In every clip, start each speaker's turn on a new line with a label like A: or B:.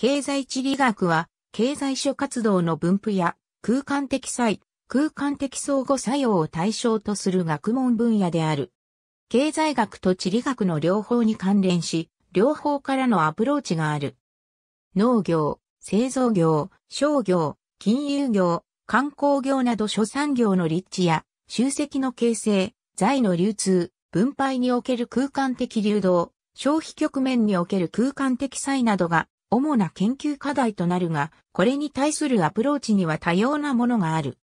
A: 経済地理学は、経済諸活動の分布や空間的際、空間的相互作用を対象とする学問分野である。経済学と地理学の両方に関連し、両方からのアプローチがある。農業、製造業、商業、金融業、観光業など諸産業の立地や、集積の形成、財の流通、分配における空間的流動、消費局面における空間的際などが主な研究課題となるが、これに対するアプローチには多様なものがある。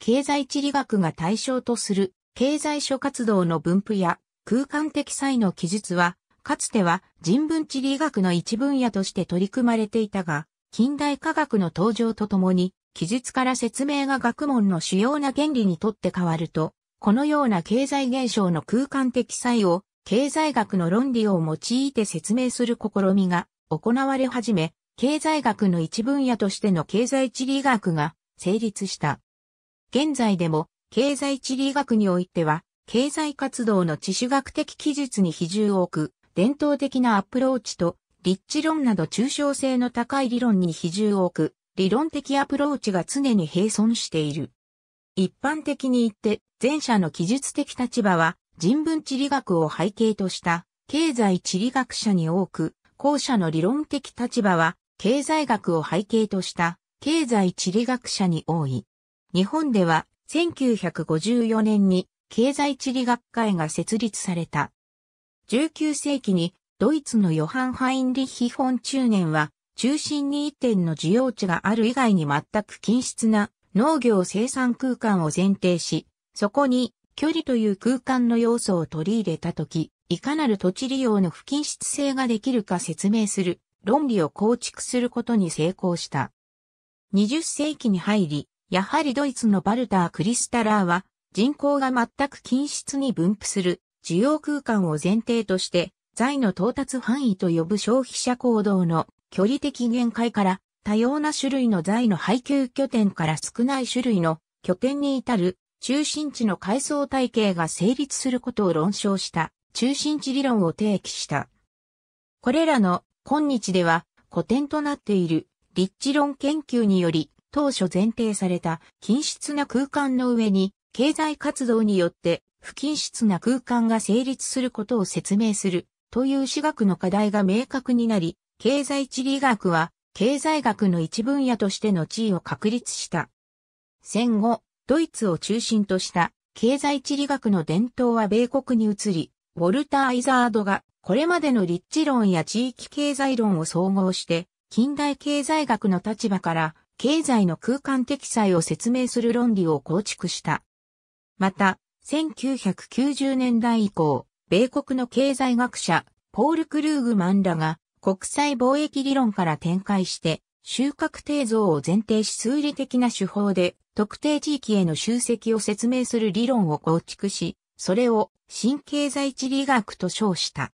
A: 経済地理学が対象とする経済諸活動の分布や空間的際の記述は、かつては人文地理学の一分野として取り組まれていたが、近代科学の登場とともに、記述から説明が学問の主要な原理にとって変わると、このような経済現象の空間的際を経済学の論理を用いて説明する試みが行われ始め、経済学の一分野としての経済地理学が成立した。現在でも経済地理学においては、経済活動の地主学的記述に比重を置く、伝統的なアプローチと、立地論など抽象性の高い理論に比重を置く、理論的アプローチが常に並存している。一般的に言って、前者の記述的立場は、人文地理学を背景とした、経済地理学者に多く、後者の理論的立場は、経済学を背景とした経済地理学者に多い。日本では1954年に経済地理学会が設立された。19世紀にドイツのヨハン・ハインリヒ・フォン中年は中心に一点の需要値がある以外に全く均質な農業生産空間を前提し、そこに距離という空間の要素を取り入れたとき、いかなる土地利用の不均質性ができるか説明する論理を構築することに成功した。20世紀に入り、やはりドイツのバルター・クリスタラーは人口が全く均質に分布する需要空間を前提として財の到達範囲と呼ぶ消費者行動の距離的限界から多様な種類の財の配給拠点から少ない種類の拠点に至る中心地の階層体系が成立することを論証した中心地理論を提起した。これらの今日では古典となっている立地論研究により当初前提された均質な空間の上に経済活動によって不均質な空間が成立することを説明するという私学の課題が明確になり、経済地理学は経済学の一分野としての地位を確立した。戦後、ドイツを中心とした経済地理学の伝統は米国に移り、ウォルター・アイザードがこれまでの立地論や地域経済論を総合して、近代経済学の立場から経済の空間適載を説明する論理を構築した。また、1990年代以降、米国の経済学者、ポール・クルーグマンらが国際貿易理論から展開して収穫定像を前提し数理的な手法で特定地域への集積を説明する理論を構築し、それを新経済地理学と称した。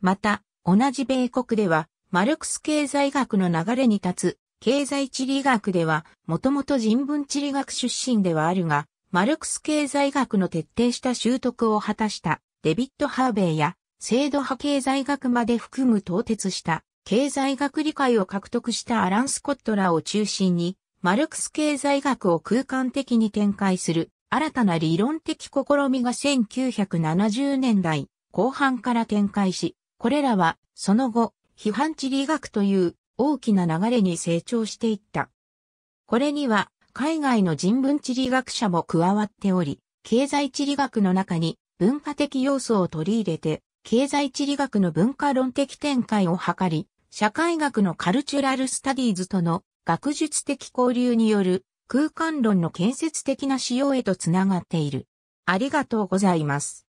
A: また、同じ米国では、マルクス経済学の流れに立つ、経済地理学では、もともと人文地理学出身ではあるが、マルクス経済学の徹底した習得を果たした、デビッド・ハーベイや、制度派経済学まで含む統徹した、経済学理解を獲得したアラン・スコットらを中心に、マルクス経済学を空間的に展開する新たな理論的試みが1970年代後半から展開し、これらはその後、批判地理学という大きな流れに成長していった。これには海外の人文地理学者も加わっており、経済地理学の中に文化的要素を取り入れて経済地理学の文化論的展開を図り、社会学のカルチュラルスタディーズとの学術的交流による空間論の建設的な使用へとつながっている。ありがとうございます。